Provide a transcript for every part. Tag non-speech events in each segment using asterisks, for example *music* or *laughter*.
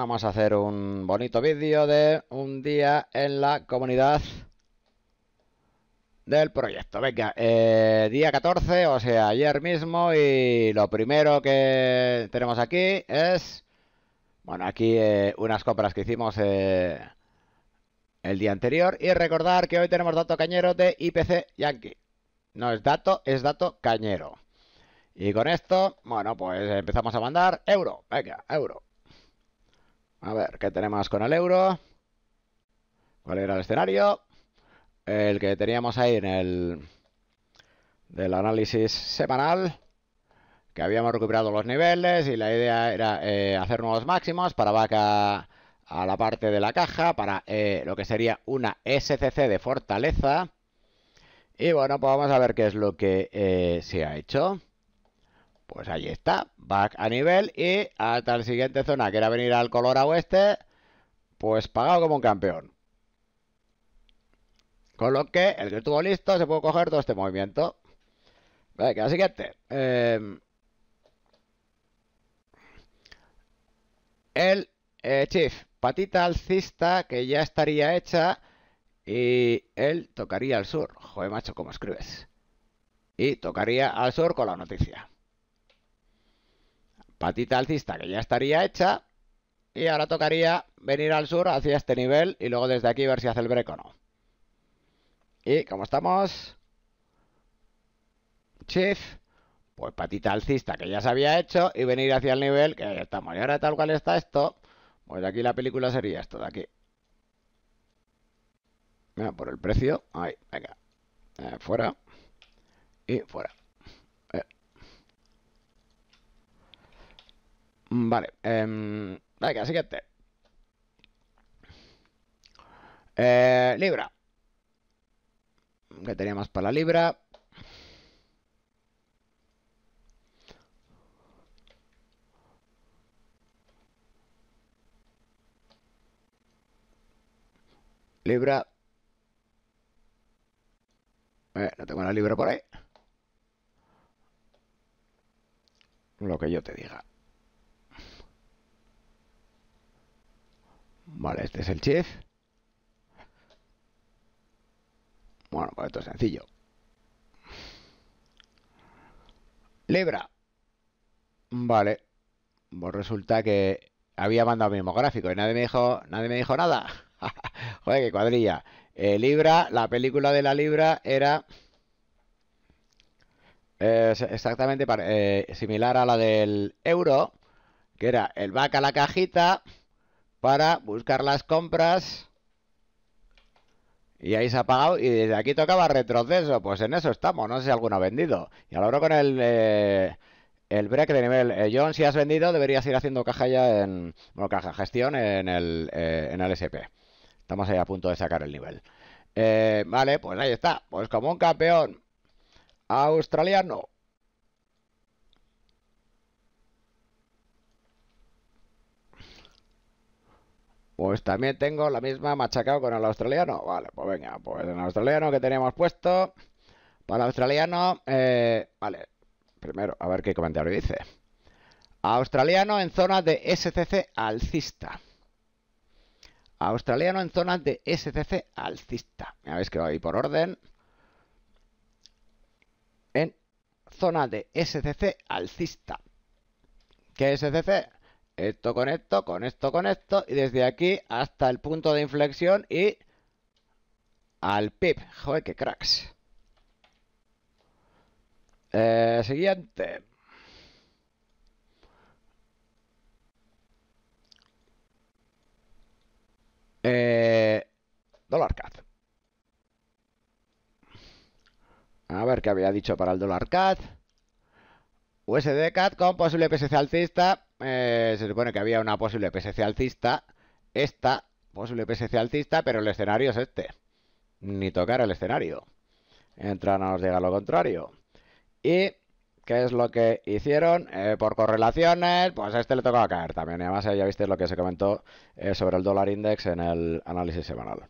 Vamos a hacer un bonito vídeo de un día en la comunidad del proyecto. Venga, eh, día 14, o sea, ayer mismo y lo primero que tenemos aquí es, bueno, aquí eh, unas compras que hicimos eh, el día anterior y recordar que hoy tenemos dato cañero de IPC Yankee. No es dato, es dato cañero. Y con esto, bueno, pues empezamos a mandar euro. Venga, euro. A ver, ¿qué tenemos con el euro? ¿Cuál era el escenario? El que teníamos ahí en el... del análisis semanal que habíamos recuperado los niveles y la idea era eh, hacer nuevos máximos para vaca a la parte de la caja, para eh, lo que sería una SCC de fortaleza. Y bueno, pues vamos a ver qué es lo que eh, se ha hecho. Pues ahí está, back a nivel y hasta la siguiente zona, que era venir al color a Oeste, pues pagado como un campeón. Con lo que el que estuvo listo se puede coger todo este movimiento. Venga, la siguiente. Em, el eh, Chief, patita alcista que ya estaría hecha y él tocaría al sur. Joder, macho, como escribes? Y tocaría al sur con la noticia patita alcista que ya estaría hecha. Y ahora tocaría venir al sur hacia este nivel y luego desde aquí ver si hace el break o no. Y como estamos... Chief Pues patita alcista que ya se había hecho y venir hacia el nivel que ya estamos. Y ahora tal cual está esto, pues aquí la película sería esto de aquí. Mira, por el precio. Ahí, venga. Eh, fuera. Y fuera. Vale. Eh, venga, siguiente. Eh, libra. Que tenía más para la libra. Libra. Eh, no tengo la libra por ahí. Lo que yo te diga. Vale, este es el chef. Bueno, pues esto es sencillo. Libra. Vale. Pues resulta que había mandado el mismo gráfico y nadie me dijo, nadie me dijo nada. *laughs* Joder, qué cuadrilla. Eh, Libra, la película de la Libra era eh, exactamente eh, similar a la del euro, que era el vaca a la cajita, para buscar las compras. Y ahí se ha apagado. Y desde aquí tocaba retroceso. Pues en eso estamos. No sé si alguno ha vendido. Y a lo con el, eh, el break de nivel. Eh, John, si has vendido, deberías ir haciendo caja ya en. Bueno, caja gestión en el, eh, en el SP. Estamos ahí a punto de sacar el nivel. vale, pues ahí está. Pues como un campeón australiano. Pues también tengo la misma machacado con el australiano. Vale, pues venga, pues el australiano que teníamos puesto. Para el australiano, eh, vale, primero, a ver qué comentario dice. Australiano en zona de SCC alcista. Australiano en zona de SCC alcista. Ya veis que va ahí por orden. En zona de SCC alcista. ¿Qué es SCC? Esto con esto, con esto, con esto. Y desde aquí hasta el punto de inflexión y... Al pip. Joder, qué cracks. Eh, siguiente. Eh, dólar A ver qué había dicho para el dólar Cat? USD Cat con posible PSC alcista. Eh, se supone que había una posible PSC alcista, esta posible PSC alcista, pero el escenario es este. Ni tocar el escenario. Entra no nos llega lo contrario. Y ¿Qué es lo que hicieron? Eh, por correlaciones, pues a este le tocó caer también. Y además eh, ya viste lo que se comentó sobre el dólar index en el análisis semanal.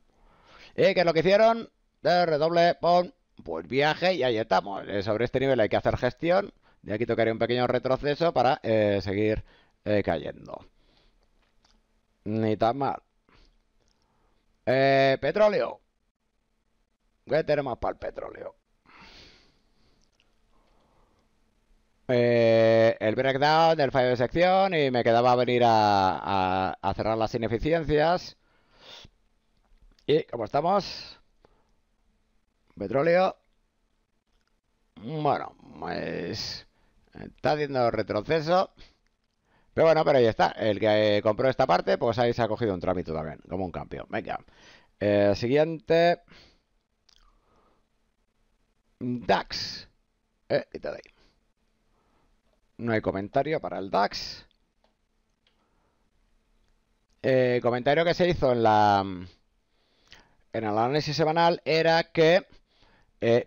¿Y qué es lo que hicieron? De redoble, pon, pues viaje y ahí estamos. sobre este nivel hay que hacer gestión. Y aquí tocaría un pequeño retroceso para eh, seguir eh, cayendo. Ni tan mal. Eh, petróleo. ¿Qué tenemos para el petróleo? Eh, el breakdown del fallo de sección y me quedaba venir a, a cerrar las ineficiencias. Y como estamos, petróleo bueno, pues... Está haciendo retroceso. Pero bueno, pero ahí está. El que eh, compró esta parte, pues ahí se ha cogido un trámite también, como un campeón. Venga. Eh, siguiente. DAX. Eh, y No hay comentario para el DAX. Eh, comentario que se hizo en la en el análisis semanal era que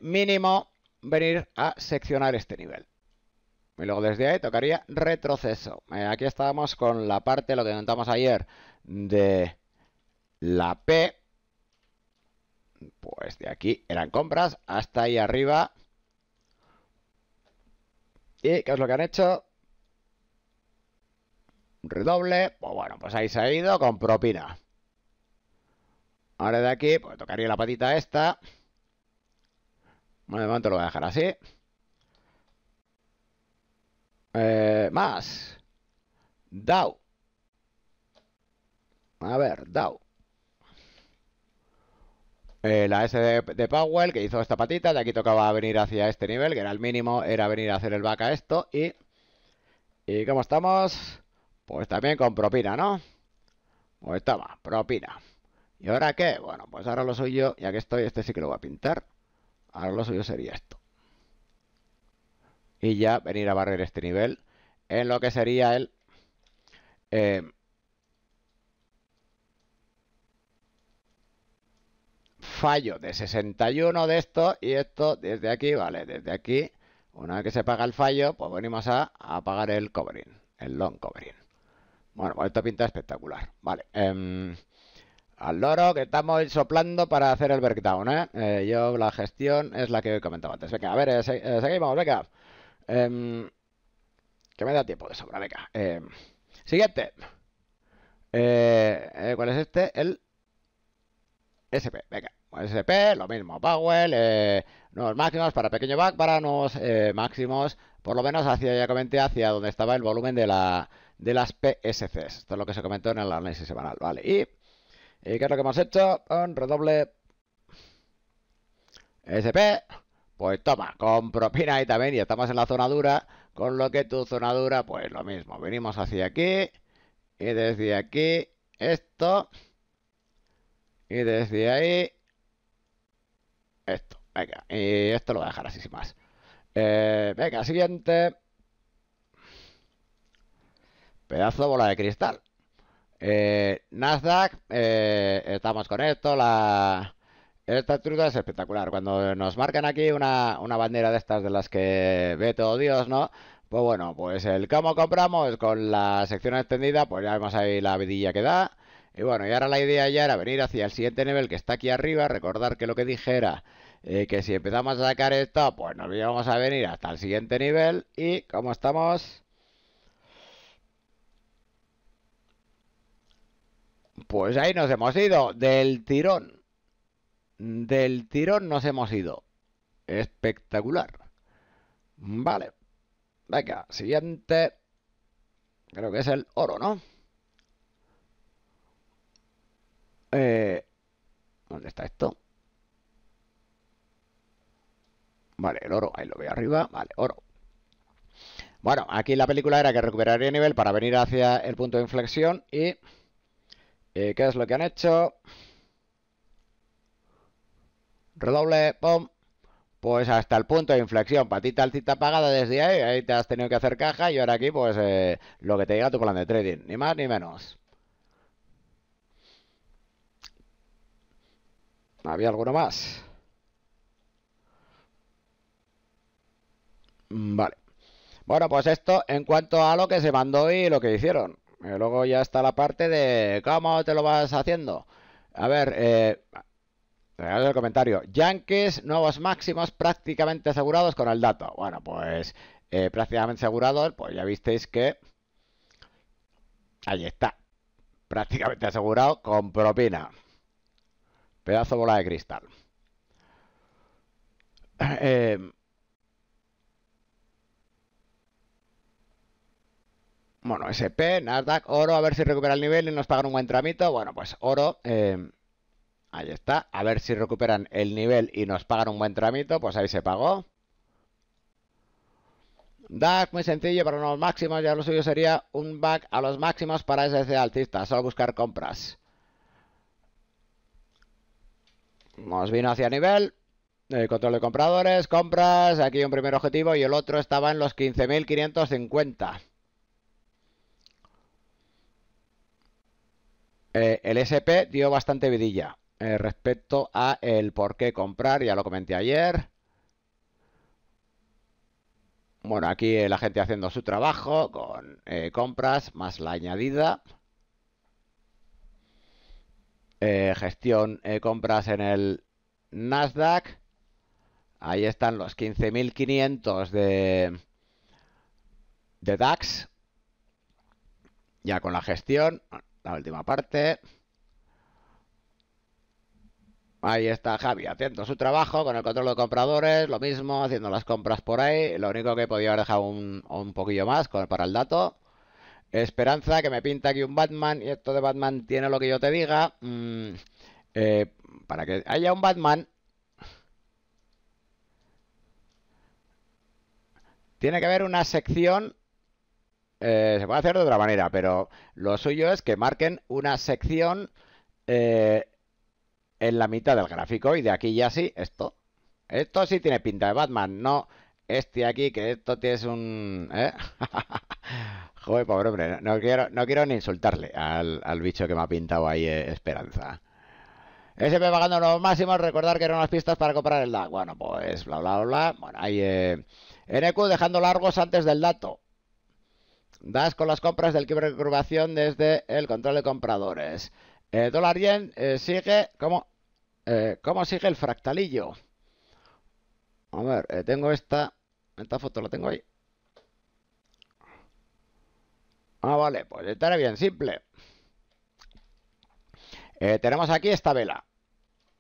mínimo venir a seccionar este nivel. Y luego desde ahí tocaría retroceso. Eh, aquí estábamos con la parte, lo que intentamos ayer, de la P. Pues de aquí eran compras hasta ahí arriba. ¿Y qué es lo que han hecho? Redoble. Pues bueno, pues ahí se ha ido con propina. Ahora de aquí, pues tocaría la patita esta. Bueno, de momento lo voy a dejar así. Eh, más. DAO. A ver, DAO. Eh, la S de, Powell que hizo esta patita, de aquí tocaba venir hacia este nivel, que era el mínimo, era venir a hacer el back a esto y... ¿Y cómo estamos? Pues también con propina, ¿no? Pues estaba? propina. ¿Y ahora qué? Bueno, pues ahora lo soy yo, ya que estoy, este sí que lo voy a pintar. Ahora lo suyo sería esto. Y ya venir a barrer este nivel en lo que sería el... Eh, fallo de 61 de esto y esto desde aquí, vale, desde aquí, una vez que se paga el fallo, pues venimos a apagar el covering, el long covering. Bueno, pues esto pinta espectacular. Vale. Em, al loro que estamos soplando para hacer el breakdown, ¿eh? ¿eh? yo la gestión es la que he comentado antes. Venga, a ver, eh, eh, seguimos, venga. Em, que me da tiempo de sobra, venga. Em, siguiente. ¿Cuál es este? El SP, venga. SP, pues lo mismo, Powell, nuevos máximos para pequeño back, para nuevos máximos, por lo menos hacia, ya comenté, hacia donde estaba el volumen de la de las PSCs. Esto es lo que se comentó en el análisis semanal, ¿vale? Y ¿Y qué es lo que hemos hecho? Un redoble SP. Pues toma, con propina ahí también. Y estamos en la zona dura. Con lo que tu zona dura, pues lo mismo. Venimos hacia aquí. Y desde aquí, esto. Y desde ahí, esto. Venga, y esto lo voy a dejar así sin más. Eh, venga, siguiente. Pedazo bola de cristal. Eh, Nasdaq, eh, estamos con esto. La... Esta truta es espectacular. Cuando nos marcan aquí una, bandera de estas de las que ve todo Dios, ¿no? Pues bueno, pues el cómo compramos con la sección extendida, pues ya vemos ahí la vidilla que da. Y bueno, y ahora la idea ya era venir hacia el siguiente nivel que está aquí arriba. Recordar que lo que dije era eh, que si empezamos a sacar esto, pues nos íbamos a venir hasta el siguiente nivel. Y como estamos, Pues ahí nos hemos ido, del tirón. Del tirón nos hemos ido. Espectacular. Vale. Venga, siguiente. Creo que es el oro, ¿no? Eh, ¿Dónde está esto? Vale, el oro, ahí lo veo arriba. Vale, oro. Bueno, aquí la película era que recuperaría nivel para venir hacia el punto de inflexión y... ¿Y eh, qué es lo que han hecho? Redoble, pum. Pues hasta el punto de inflexión, patita cita apagada desde ahí, ahí te has tenido que hacer caja y ahora aquí pues eh, lo que te diga a tu plan de trading, ni más ni menos. ¿Había alguno más? Vale. Bueno, pues esto en cuanto a lo que se mandó y lo que hicieron. Eh, luego ya está la parte de cómo te lo vas haciendo. A ver, eh, el comentario. Yankees, nuevos máximos prácticamente asegurados con el dato. Bueno, pues eh, prácticamente asegurados, pues ya visteis que... Ahí está. Prácticamente asegurado con propina. Pedazo bola de cristal. Eh, bueno, SP, Nasdaq, oro, a ver si recupera el nivel y nos pagan un buen tramito. Bueno, pues oro, eh, ahí está, a ver si recuperan el nivel y nos pagan un buen tramito, pues ahí se pagó. DAX, muy sencillo, para los máximos, ya lo suyo sería un back a los máximos para SC altista, solo buscar compras. Nos vino hacia nivel, eh, control de compradores, compras, aquí un primer objetivo y el otro estaba en los 15.550. Eh, el SP dio bastante vidilla eh, respecto a el por qué comprar, ya lo comenté ayer. Bueno, aquí la gente haciendo su trabajo con eh, compras más la añadida. gestión compras en el Nasdaq. Ahí están los 15.500 de, de DAX. Ya con la gestión. La última parte. Ahí está Javi haciendo su trabajo con el control de compradores, lo mismo, haciendo las compras por ahí. Lo único que podía haber dejado un, poquillo más para el dato. Esperanza, que me pinta aquí un Batman y esto de Batman tiene lo que yo te diga. Mm, eh, para que haya un Batman, tiene que haber una sección eh, se puede hacer de otra manera, pero lo suyo es que marquen una sección eh, en la mitad del gráfico y de aquí ya sí, esto. Esto sí tiene pinta de Batman, no este aquí, que esto tiene un... ¿eh? *laughs* Joder, pobre hombre, no quiero, no quiero ni insultarle al, bicho que me ha pintado ahí eh, Esperanza. SP pagando los máximos, recordar que eran las pistas para comprar el DAC. Bueno, pues bla, bla, bla. Bueno, ahí... Eh... NQ dejando largos antes del dato. Das con las compras del quiebre de curvación desde el control de compradores. Eh, dólar yen eh, sigue como... Eh, ¿Cómo sigue el fractalillo? A ver, eh, tengo esta... Esta foto la tengo ahí. Ah, vale, pues estará bien simple. tenemos aquí esta vela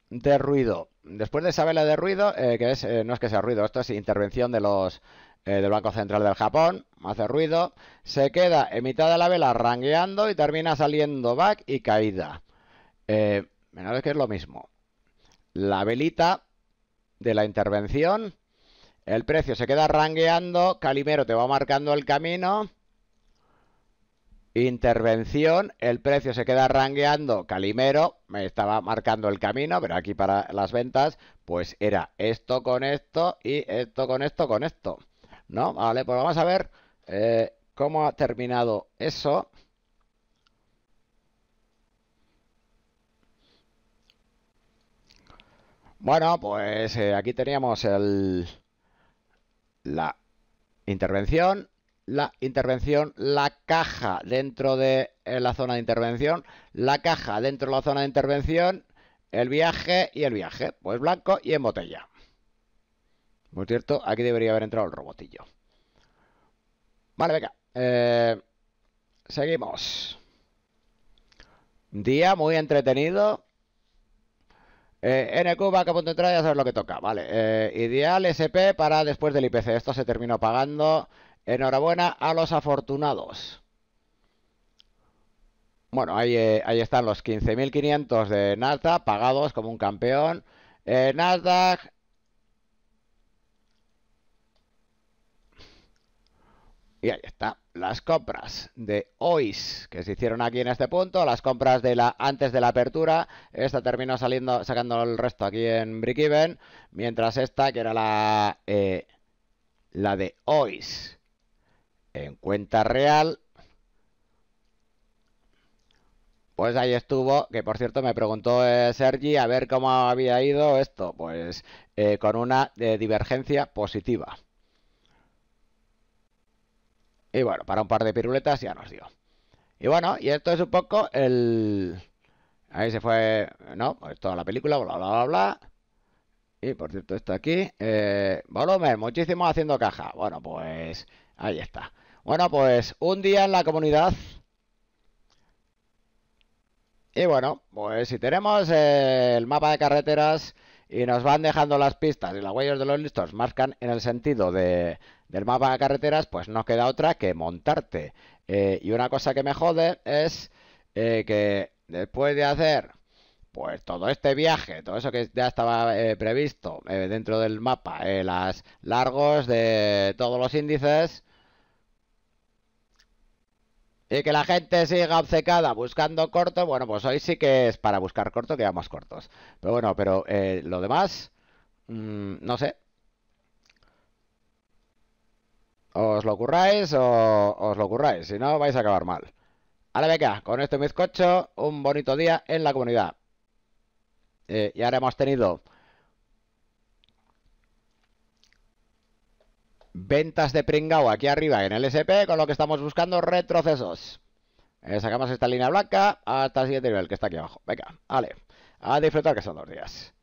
de ruido. Después de esa vela de ruido, que es, no es que sea ruido, esto es intervención de los eh, del Banco Central del Japón, hace ruido, se queda en mitad de la vela rangueando y termina saliendo back y caída. Menos eh, menores que es lo mismo. La velita de la intervención, el precio se queda rangueando, Calimero te va marcando el camino. Intervención, el precio se queda rangueando, Calimero me estaba marcando el camino, pero aquí para las ventas, pues era esto con esto y esto con esto con esto. ¿No? Vale, pues vamos a ver eh, cómo ha terminado eso. Bueno, pues eh, aquí teníamos la intervención, la intervención, la caja dentro de eh, la zona de intervención, la caja dentro de la zona de intervención, el viaje y el viaje, pues blanco y en botella. Por cierto, aquí debería haber entrado el robotillo. Vale, venga. Eh, seguimos. Día muy entretenido. Eh, NQ va a punto de entrada ya sabes lo que toca. Vale. Eh, ideal SP para después del IPC. Esto se terminó pagando. Enhorabuena a los afortunados. Bueno, ahí, ahí están los 15.500 de Nasdaq pagados como un campeón. Nasdaq Y ahí está, las compras de OIS que se hicieron aquí en este punto, las compras de la antes de la apertura, esta terminó saliendo, sacando el resto aquí en even, mientras esta, que era la, eh, la de OIS en cuenta real, Pues ahí estuvo, que por cierto me preguntó eh, Sergi a ver cómo había ido esto, pues eh, con una divergencia positiva. Y bueno, para un par de piruletas ya nos dio. Y bueno, y esto es un poco el... Ahí se fue, ¿no? Pues toda la película, bla, bla, bla, Y por cierto, está aquí. Eh, volumen, muchísimo haciendo caja. Bueno, pues ahí está. Bueno, pues un día en la comunidad. Y bueno, pues si tenemos eh, el mapa de carreteras y nos van dejando las pistas y los huellas de los listos marcan en el sentido de, del mapa de carreteras, pues no queda otra que montarte. Eh, y una cosa que me jode es eh, que después de hacer pues todo este viaje, todo eso que ya estaba eh, previsto dentro del mapa, las largos de todos los índices, y que la gente siga obcecada buscando corto. Bueno, pues hoy sí que es para buscar corto que vamos cortos. Pero bueno, pero eh, lo demás, mm, no sé. ¿Os lo curráis o os lo curráis? Si no, vais a acabar mal. Ahora venga, con este bizcocho, un bonito día en la comunidad. Eh, y ahora hemos tenido ventas de pringao aquí arriba en el SP, con lo que estamos buscando retrocesos. Eh, sacamos esta línea blanca hasta el siguiente nivel, que está aquí abajo. Venga, vale. A disfrutar que son dos días.